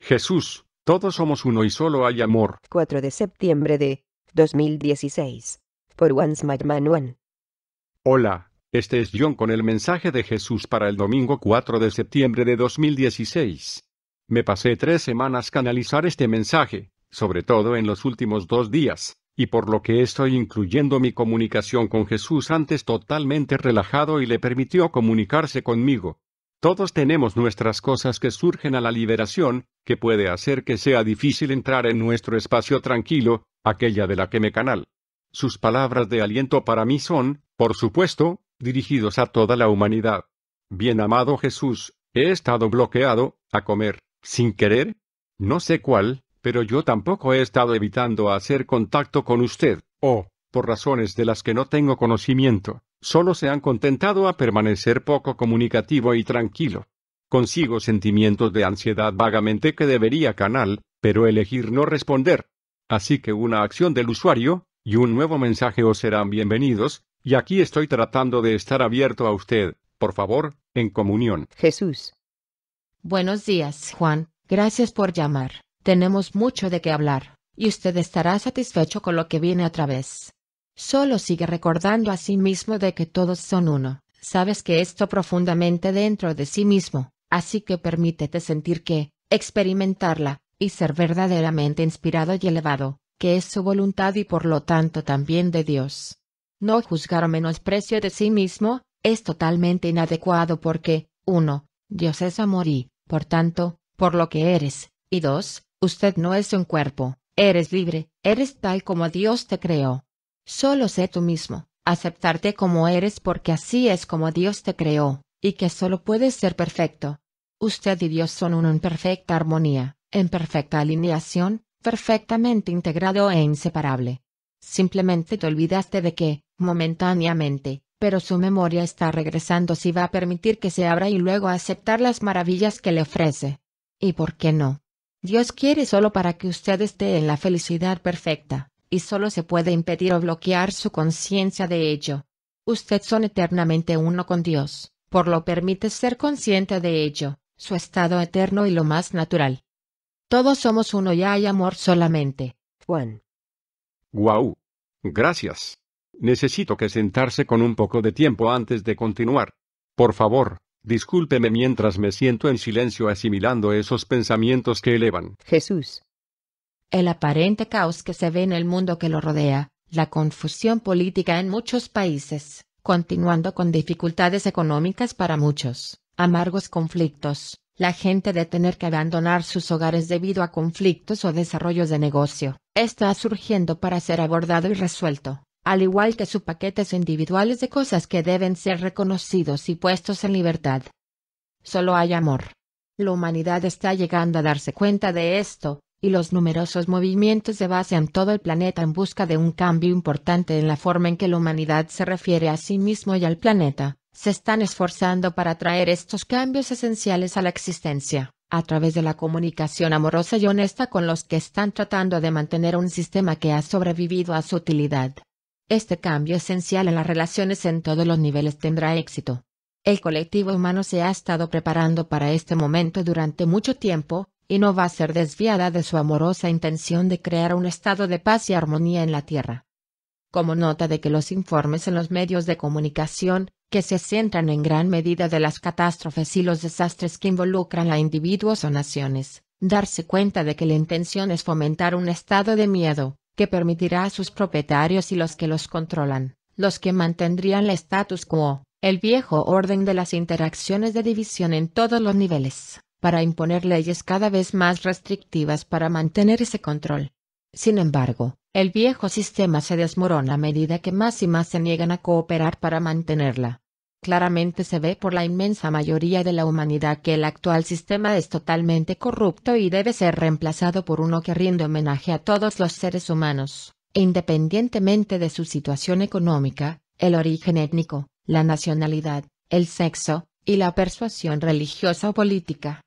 Jesús, todos somos uno y solo hay amor. 4 de septiembre de 2016. Por Once My Man Hola, este es John con el mensaje de Jesús para el domingo 4 de septiembre de 2016. Me pasé tres semanas canalizar este mensaje, sobre todo en los últimos dos días, y por lo que estoy incluyendo mi comunicación con Jesús antes totalmente relajado y le permitió comunicarse conmigo. Todos tenemos nuestras cosas que surgen a la liberación, que puede hacer que sea difícil entrar en nuestro espacio tranquilo, aquella de la que me canal. Sus palabras de aliento para mí son, por supuesto, dirigidos a toda la humanidad. Bien amado Jesús, he estado bloqueado, a comer, sin querer. No sé cuál, pero yo tampoco he estado evitando hacer contacto con usted, o, por razones de las que no tengo conocimiento solo se han contentado a permanecer poco comunicativo y tranquilo. Consigo sentimientos de ansiedad vagamente que debería canal, pero elegir no responder. Así que una acción del usuario, y un nuevo mensaje os serán bienvenidos, y aquí estoy tratando de estar abierto a usted, por favor, en comunión. Jesús. Buenos días, Juan. Gracias por llamar. Tenemos mucho de qué hablar, y usted estará satisfecho con lo que viene otra vez. Solo sigue recordando a sí mismo de que todos son uno. Sabes que esto profundamente dentro de sí mismo, así que permítete sentir que, experimentarla, y ser verdaderamente inspirado y elevado, que es su voluntad y por lo tanto también de Dios. No juzgar o menosprecio de sí mismo, es totalmente inadecuado porque, uno, Dios es amor y, por tanto, por lo que eres, y dos, Usted no es un cuerpo, eres libre, eres tal como Dios te creó. Solo sé tú mismo, aceptarte como eres porque así es como Dios te creó, y que solo puedes ser perfecto. Usted y Dios son uno en perfecta armonía, en perfecta alineación, perfectamente integrado e inseparable. Simplemente te olvidaste de que, momentáneamente, pero su memoria está regresando si va a permitir que se abra y luego aceptar las maravillas que le ofrece. ¿Y por qué no? Dios quiere solo para que usted esté en la felicidad perfecta, y solo se puede impedir o bloquear su conciencia de ello. Usted son eternamente uno con Dios, por lo permite ser consciente de ello, su estado eterno y lo más natural. Todos somos uno y hay amor solamente. Juan. Wow. Gracias. Necesito que sentarse con un poco de tiempo antes de continuar. Por favor, discúlpeme mientras me siento en silencio asimilando esos pensamientos que elevan. Jesús el aparente caos que se ve en el mundo que lo rodea, la confusión política en muchos países, continuando con dificultades económicas para muchos, amargos conflictos, la gente de tener que abandonar sus hogares debido a conflictos o desarrollos de negocio, está surgiendo para ser abordado y resuelto, al igual que sus paquetes individuales de cosas que deben ser reconocidos y puestos en libertad. Solo hay amor. La humanidad está llegando a darse cuenta de esto, y los numerosos movimientos de base en todo el planeta en busca de un cambio importante en la forma en que la humanidad se refiere a sí mismo y al planeta, se están esforzando para traer estos cambios esenciales a la existencia, a través de la comunicación amorosa y honesta con los que están tratando de mantener un sistema que ha sobrevivido a su utilidad. Este cambio esencial en las relaciones en todos los niveles tendrá éxito. El colectivo humano se ha estado preparando para este momento durante mucho tiempo, y no va a ser desviada de su amorosa intención de crear un estado de paz y armonía en la Tierra. Como nota de que los informes en los medios de comunicación, que se centran en gran medida de las catástrofes y los desastres que involucran a individuos o naciones, darse cuenta de que la intención es fomentar un estado de miedo, que permitirá a sus propietarios y los que los controlan, los que mantendrían el status quo, el viejo orden de las interacciones de división en todos los niveles, para imponer leyes cada vez más restrictivas para mantener ese control. Sin embargo, el viejo sistema se desmorona a medida que más y más se niegan a cooperar para mantenerla. Claramente se ve por la inmensa mayoría de la humanidad que el actual sistema es totalmente corrupto y debe ser reemplazado por uno que rinde homenaje a todos los seres humanos, independientemente de su situación económica, el origen étnico, la nacionalidad, el sexo, y la persuasión religiosa o política.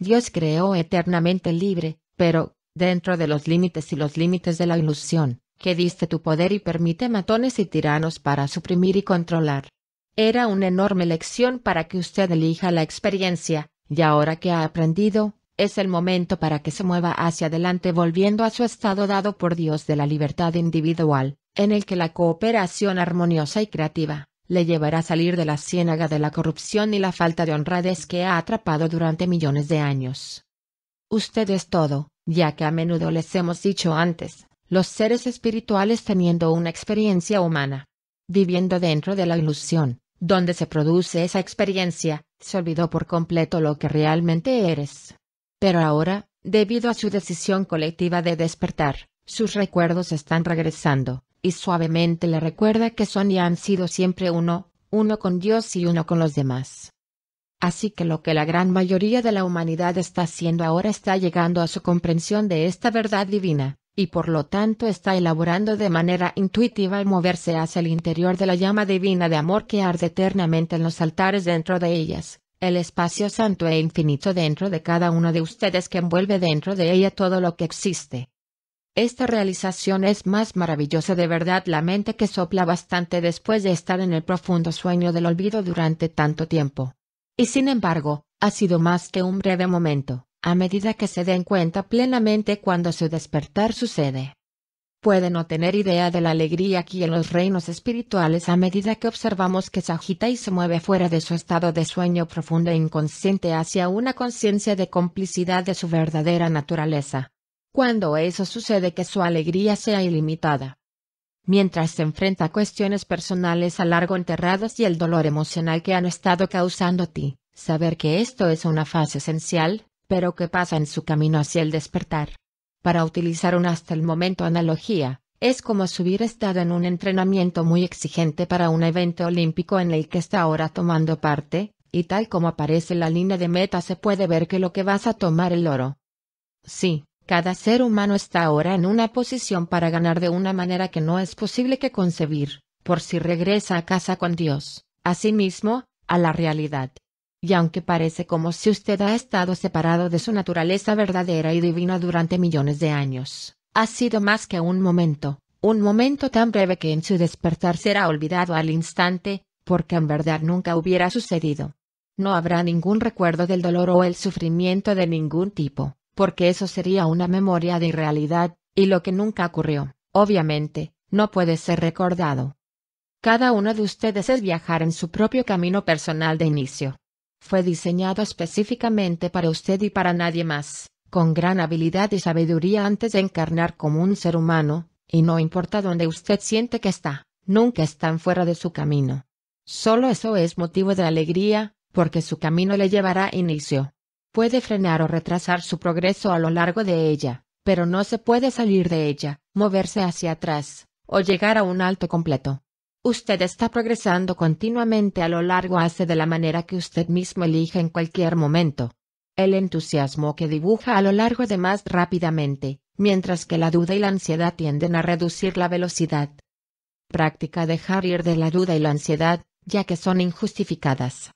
Dios creó eternamente libre, pero, dentro de los límites y los límites de la ilusión, que diste tu poder y permite matones y tiranos para suprimir y controlar. Era una enorme lección para que usted elija la experiencia, y ahora que ha aprendido, es el momento para que se mueva hacia adelante volviendo a su estado dado por Dios de la libertad individual, en el que la cooperación armoniosa y creativa, le llevará a salir de la ciénaga de la corrupción y la falta de honradez que ha atrapado durante millones de años. Usted es todo, ya que a menudo les hemos dicho antes, los seres espirituales teniendo una experiencia humana. Viviendo dentro de la ilusión, donde se produce esa experiencia, se olvidó por completo lo que realmente eres. Pero ahora, debido a su decisión colectiva de despertar, sus recuerdos están regresando y suavemente le recuerda que son y han sido siempre uno, uno con Dios y uno con los demás. Así que lo que la gran mayoría de la humanidad está haciendo ahora está llegando a su comprensión de esta verdad divina, y por lo tanto está elaborando de manera intuitiva el moverse hacia el interior de la llama divina de amor que arde eternamente en los altares dentro de ellas, el espacio santo e infinito dentro de cada uno de ustedes que envuelve dentro de ella todo lo que existe. Esta realización es más maravillosa de verdad. La mente que sopla bastante después de estar en el profundo sueño del olvido durante tanto tiempo. Y sin embargo, ha sido más que un breve momento, a medida que se den cuenta plenamente cuando su despertar sucede. Puede no tener idea de la alegría aquí en los reinos espirituales a medida que observamos que se agita y se mueve fuera de su estado de sueño profundo e inconsciente hacia una conciencia de complicidad de su verdadera naturaleza. Cuando eso sucede que su alegría sea ilimitada. Mientras se enfrenta a cuestiones personales a largo enterradas y el dolor emocional que han estado causando a ti, saber que esto es una fase esencial, pero que pasa en su camino hacia el despertar. Para utilizar una hasta el momento analogía, es como si hubiera estado en un entrenamiento muy exigente para un evento olímpico en el que está ahora tomando parte, y tal como aparece la línea de meta se puede ver que lo que vas a tomar el oro. Sí, cada ser humano está ahora en una posición para ganar de una manera que no es posible que concebir, por si regresa a casa con Dios, mismo, a la realidad. Y aunque parece como si usted ha estado separado de su naturaleza verdadera y divina durante millones de años, ha sido más que un momento, un momento tan breve que en su despertar será olvidado al instante, porque en verdad nunca hubiera sucedido. No habrá ningún recuerdo del dolor o el sufrimiento de ningún tipo porque eso sería una memoria de irrealidad, y lo que nunca ocurrió, obviamente, no puede ser recordado. Cada uno de ustedes es viajar en su propio camino personal de inicio. Fue diseñado específicamente para usted y para nadie más, con gran habilidad y sabiduría antes de encarnar como un ser humano, y no importa dónde usted siente que está, nunca están fuera de su camino. Solo eso es motivo de alegría, porque su camino le llevará inicio puede frenar o retrasar su progreso a lo largo de ella, pero no se puede salir de ella, moverse hacia atrás, o llegar a un alto completo. Usted está progresando continuamente a lo largo hace de la manera que usted mismo elija en cualquier momento. El entusiasmo que dibuja a lo largo de más rápidamente, mientras que la duda y la ansiedad tienden a reducir la velocidad. Práctica dejar ir de la duda y la ansiedad, ya que son injustificadas.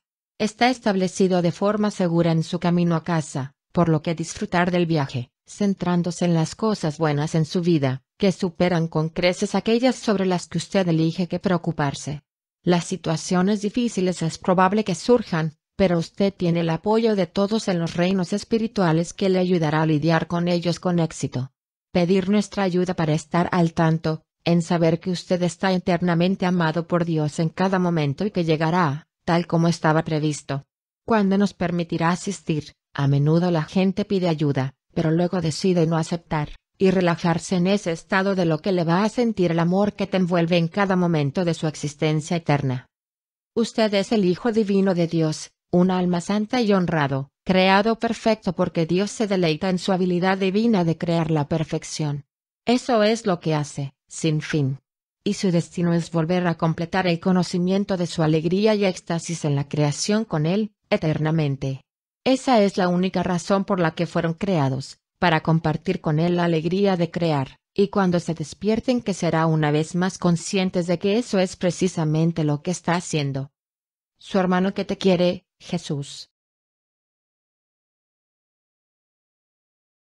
Está establecido de forma segura en su camino a casa, por lo que disfrutar del viaje, centrándose en las cosas buenas en su vida, que superan con creces aquellas sobre las que usted elige que preocuparse. Las situaciones difíciles es probable que surjan, pero usted tiene el apoyo de todos en los reinos espirituales que le ayudará a lidiar con ellos con éxito. Pedir nuestra ayuda para estar al tanto, en saber que usted está eternamente amado por Dios en cada momento y que llegará, tal como estaba previsto. Cuando nos permitirá asistir, a menudo la gente pide ayuda, pero luego decide no aceptar, y relajarse en ese estado de lo que le va a sentir el amor que te envuelve en cada momento de su existencia eterna. Usted es el Hijo Divino de Dios, un alma santa y honrado, creado perfecto porque Dios se deleita en su habilidad divina de crear la perfección. Eso es lo que hace, sin fin y su destino es volver a completar el conocimiento de su alegría y éxtasis en la creación con Él, eternamente. Esa es la única razón por la que fueron creados, para compartir con Él la alegría de crear, y cuando se despierten que será una vez más conscientes de que eso es precisamente lo que está haciendo. Su hermano que te quiere, Jesús,